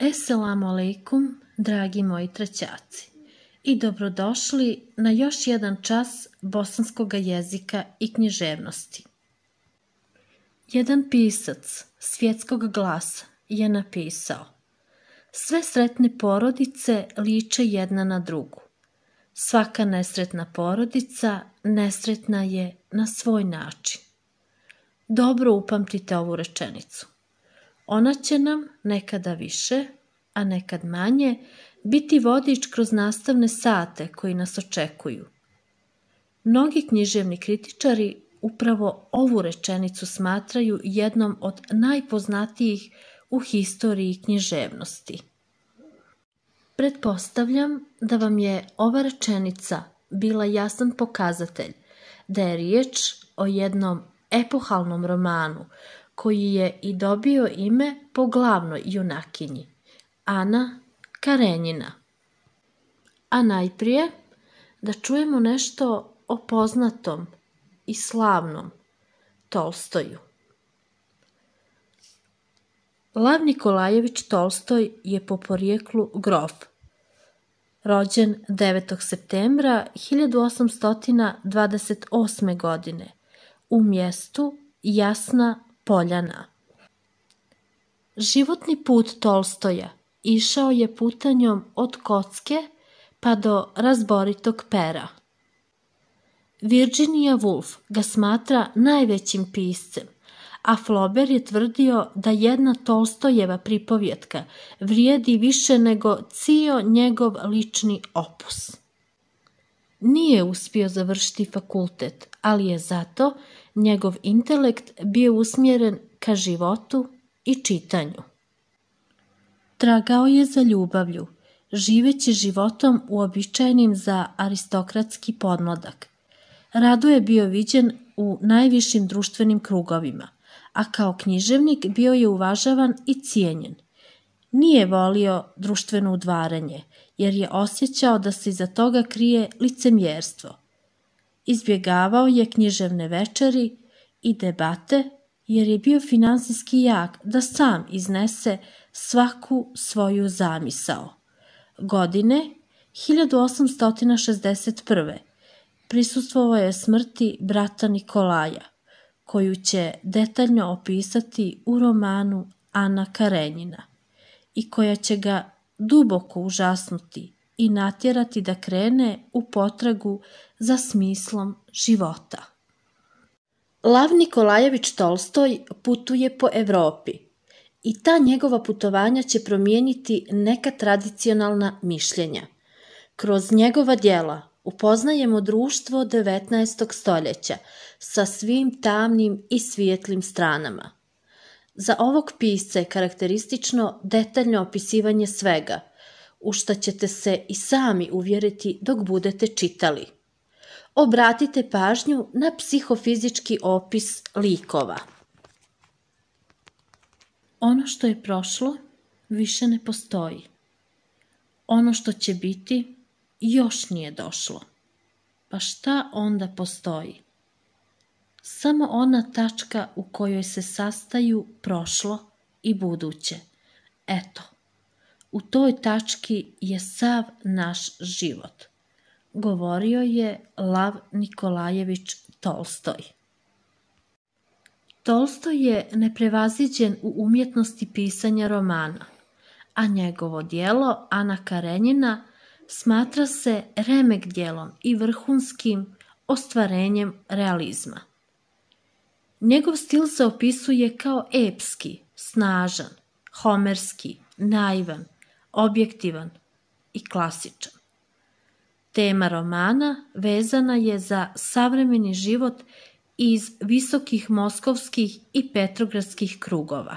Esselamu alaikum, dragi moji trećaci, i dobrodošli na još jedan čas bosanskog jezika i književnosti. Jedan pisac svjetskog glasa je napisao Sve sretne porodice liče jedna na drugu. Svaka nesretna porodica nesretna je na svoj način. Dobro upamtite ovu rečenicu. Ona će nam nekada više, a nekad manje, biti vodič kroz nastavne sate koji nas očekuju. Mnogi književni kritičari upravo ovu rečenicu smatraju jednom od najpoznatijih u historiji književnosti. Pretpostavljam da vam je ova rečenica bila jasan pokazatelj da je riječ o jednom epohalnom romanu koji je i dobio ime po glavnoj junakinji. Ana Karenjina. A najprije da čujemo nešto o poznatom i slavnom Tolstoju. Lav Nikolajević Tolstoj je po porijeklu grof. Rođen 9. septembra 1828. godine u mjestu Jasna Poljana. Životni put Tolstoja išao je putanjom od kocke pa do razboritog pera. Virginia Woolf ga smatra najvećim piscem, a Flaubert je tvrdio da jedna Tolstojeva pripovjetka vrijedi više nego cio njegov lični opus. Nije uspio završiti fakultet, ali je zato njegov intelekt bio usmjeren ka životu i čitanju tragao je za ljubavlju, živeći životom uobičajenim za aristokratski podmladak. Rado je bio viđen u najvišim društvenim krugovima, a kao književnik bio je uvažavan i cijenjen. Nije volio društveno udvaranje, jer je osjećao da se iza toga krije licemjerstvo. Izbjegavao je književne večeri i debate, jer je bio finansijski jak da sam iznese svaku svoju zamisao. Godine 1861. prisustvovao je smrti brata Nikolaja, koju će detaljno opisati u romanu Ana Karenjina i koja će ga duboko užasnuti i natjerati da krene u potragu za smislom života. Lav Nikolajević Tolstoj putuje po Evropi – i ta njegova putovanja će promijeniti neka tradicionalna mišljenja. Kroz njegova djela upoznajemo društvo 19. stoljeća sa svim tamnim i svijetlim stranama. Za ovog pisca je karakteristično detaljno opisivanje svega, u šta ćete se i sami uvjeriti dok budete čitali. Obratite pažnju na psihofizički opis likova. Ono što je prošlo više ne postoji. Ono što će biti još nije došlo. Pa šta onda postoji? Samo ona tačka u kojoj se sastaju prošlo i buduće. Eto, u toj tački je sav naš život. Govorio je Lav Nikolajević Tolstoj. Tolstoj je neprevaziđen u umjetnosti pisanja romana, a njegovo dijelo Ana Karenjina smatra se remek dijelom i vrhunskim ostvarenjem realizma. Njegov stil se opisuje kao epski, snažan, homerski, naivan, objektivan i klasičan. Tema romana vezana je za savremeni život iz visokih moskovskih i petrogradskih krugova.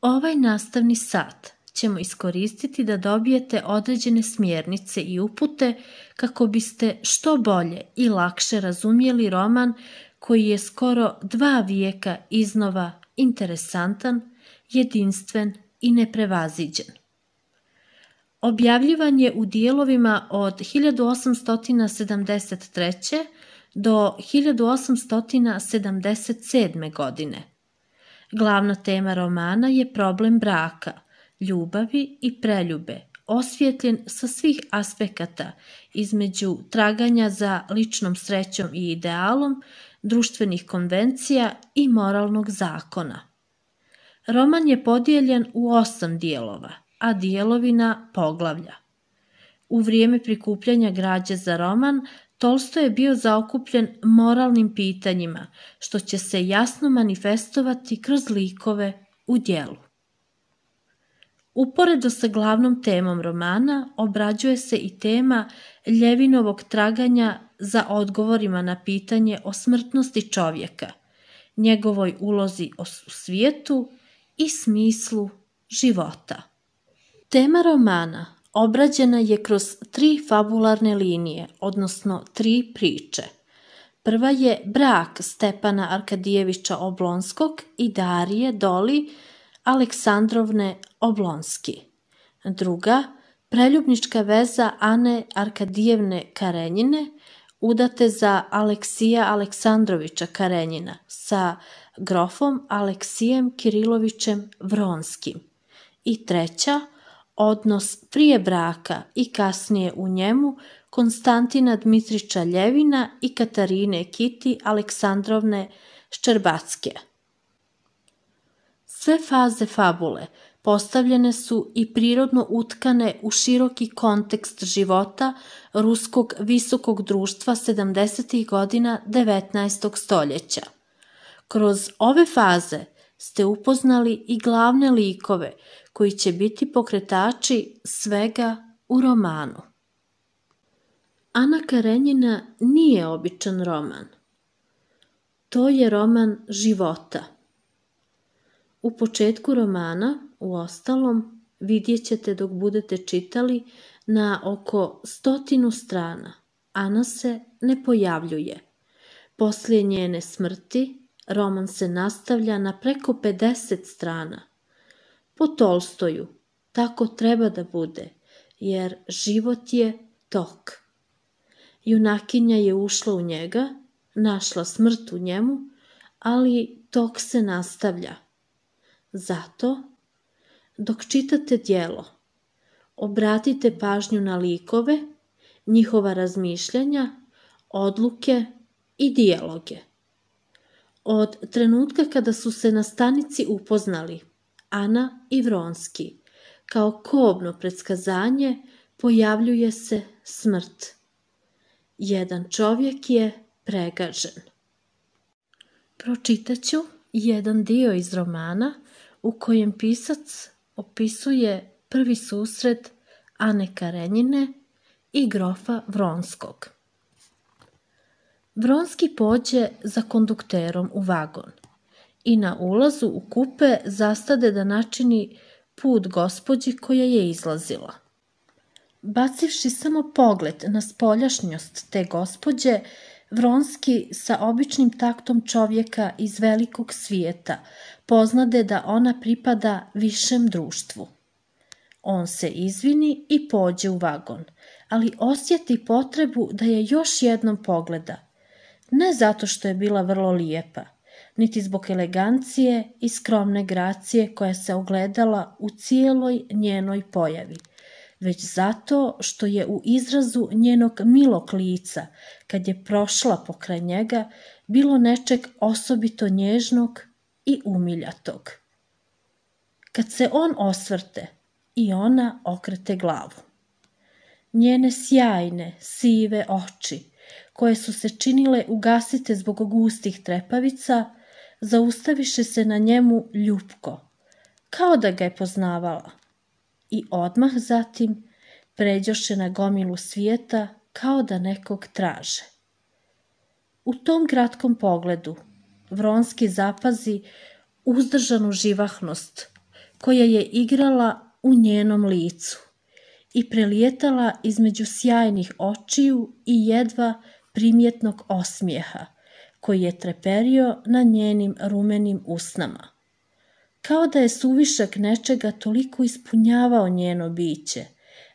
Ovaj nastavni sat ćemo iskoristiti da dobijete određene smjernice i upute kako biste što bolje i lakše razumjeli roman koji je skoro dva vijeka iznova interesantan, jedinstven i neprevaziđen objavljivan je u dijelovima od 1873. do 1877. godine. Glavna tema romana je problem braka, ljubavi i preljube, osvjetljen sa svih aspekata između traganja za ličnom srećom i idealom, društvenih konvencija i moralnog zakona. Roman je podijeljen u osam dijelova – a dijelovi na poglavlja. U vrijeme prikupljanja građe za roman, Tolstoj je bio zaokupljen moralnim pitanjima, što će se jasno manifestovati kroz likove u dijelu. Uporedo sa glavnom temom romana obrađuje se i tema Ljevinovog traganja za odgovorima na pitanje o smrtnosti čovjeka, njegovoj ulozi u svijetu i smislu života. Tema romana obrađena je kroz tri fabularne linije, odnosno tri priče. Prva je brak Stepana Arkadijevića Oblonskog i Darije Doli Aleksandrovne Oblonski. Druga, preljubnička veza Ane Arkadijevne Karenjine, udate za Aleksija Aleksandrovića Karenjina sa grofom Aleksijem Kirilovićem Vronskim. I treća, odnos prije braka i kasnije u njemu Konstantina Dmitrića Ljevina i Katarine Kiti Aleksandrovne Ščerbacke. Sve faze fabule postavljene su i prirodno utkane u široki kontekst života ruskog visokog društva 70. godina 19. stoljeća. Kroz ove faze – ste upoznali i glavne likove koji će biti pokretači svega u romanu. Ana Karenjina nije običan roman. To je roman života. U početku romana, u ostalom, vidjet ćete dok budete čitali na oko stotinu strana. Ana se ne pojavljuje. Poslije njene smrti, Roman se nastavlja na preko 50 strana. Po Tolstoju, tako treba da bude, jer život je tok. Junakinja je ušla u njega, našla smrt u njemu, ali tok se nastavlja. Zato, dok čitate dijelo, obratite pažnju na likove, njihova razmišljanja, odluke i dijaloge. Od trenutka kada su se na stanici upoznali, Ana i Vronski, kao kobno predskazanje, pojavljuje se smrt. Jedan čovjek je pregažen. Pročitaću jedan dio iz romana u kojem pisac opisuje prvi susret Ane Karenjine i grofa Vronskog. Vronski pođe za kondukterom u vagon i na ulazu u kupe zastade da načini put gospođi koja je izlazila. Bacivši samo pogled na spoljašnjost te gospođe, Vronski sa običnim taktom čovjeka iz velikog svijeta poznade da ona pripada višem društvu. On se izvini i pođe u vagon, ali osjeti potrebu da je još jednom pogleda, ne zato što je bila vrlo lijepa, niti zbog elegancije i skromne gracije koja se ogledala u cijeloj njenoj pojavi, već zato što je u izrazu njenog milog lica, kad je prošla pokraj njega, bilo nečeg osobito nježnog i umiljatog. Kad se on osvrte, i ona okrete glavu. Njene sjajne, sive oči, koje su se činile ugasite zbog gustih trepavica, zaustaviše se na njemu ljupko, kao da ga je poznavala. I odmah zatim pređoše na gomilu svijeta kao da nekog traže. U tom kratkom pogledu Vronski zapazi uzdržanu živahnost koja je igrala u njenom licu i prelijetala između sjajnih očiju i jedva primjetnog osmijeha koji je treperio na njenim rumenim usnama. Kao da je suvišak nečega toliko ispunjavao njeno biće,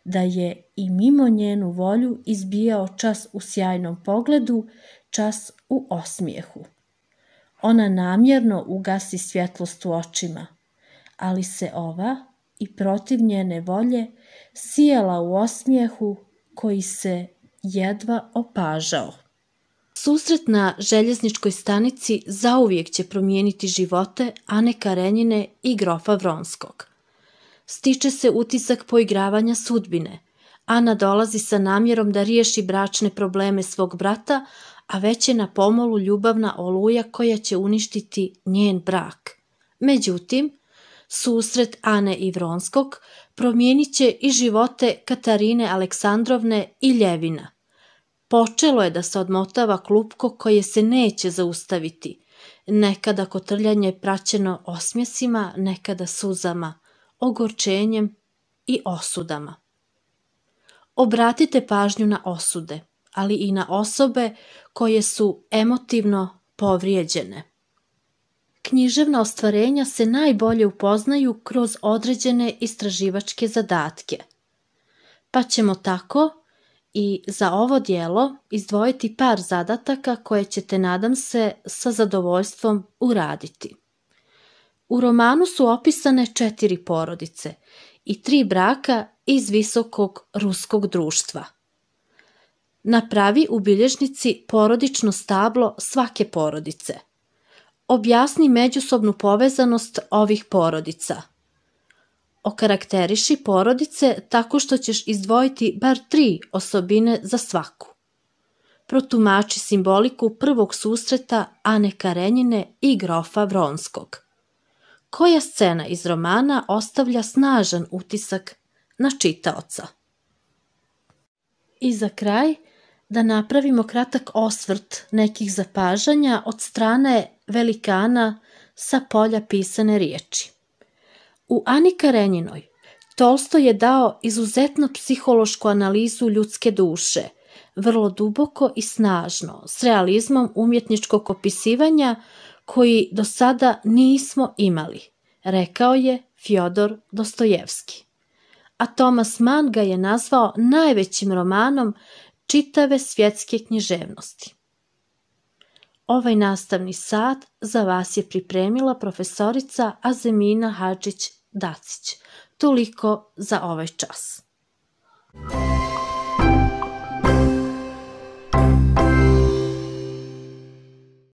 da je i mimo njenu volju izbijao čas u sjajnom pogledu, čas u osmijehu. Ona namjerno ugasi svjetlost u očima, ali se ova i protiv njene volje sijela u osmijehu koji se jedva opažao. Susret na željezničkoj stanici zauvijek će promijeniti živote Ane Karenjine i grofa Vronskog. Stiče se utisak poigravanja sudbine. Ana dolazi sa namjerom da riješi bračne probleme svog brata, a već je na pomolu ljubavna oluja koja će uništiti njen brak. Međutim, susret Ane i Vronskog promijenit će i živote Katarine Aleksandrovne i Ljevina. Počelo je da se odmotava klupko koje se neće zaustaviti. Nekada kotrljanje je praćeno osmjesima, nekada suzama, ogorčenjem i osudama. Obratite pažnju na osude, ali i na osobe koje su emotivno povrijeđene. Književna ostvarenja se najbolje upoznaju kroz određene istraživačke zadatke. Pa ćemo tako i za ovo dijelo izdvojiti par zadataka koje ćete, nadam se, sa zadovoljstvom uraditi. U romanu su opisane četiri porodice i tri braka iz visokog ruskog društva. Napravi u bilježnici porodično stablo svake porodice. Objasni međusobnu povezanost ovih porodica – Okarakteriši porodice tako što ćeš izdvojiti bar tri osobine za svaku. Protumači simboliku prvog susreta Ane Karenjine i grofa Vronskog. Koja scena iz romana ostavlja snažan utisak na čitaoca? I za kraj, da napravimo kratak osvrt nekih zapažanja od strane velikana sa polja pisane riječi. U Ani Karenjinoj Tolstoj je dao izuzetno psihološku analizu ljudske duše, vrlo duboko i snažno, s realizmom umjetničkog opisivanja koji do sada nismo imali, rekao je Fjodor Dostojevski. A Thomas Mann ga je nazvao najvećim romanom čitave svjetske književnosti. Ovaj nastavni sat za vas je pripremila profesorica Azemina Hadžić Dacić. Toliko za ovaj čas.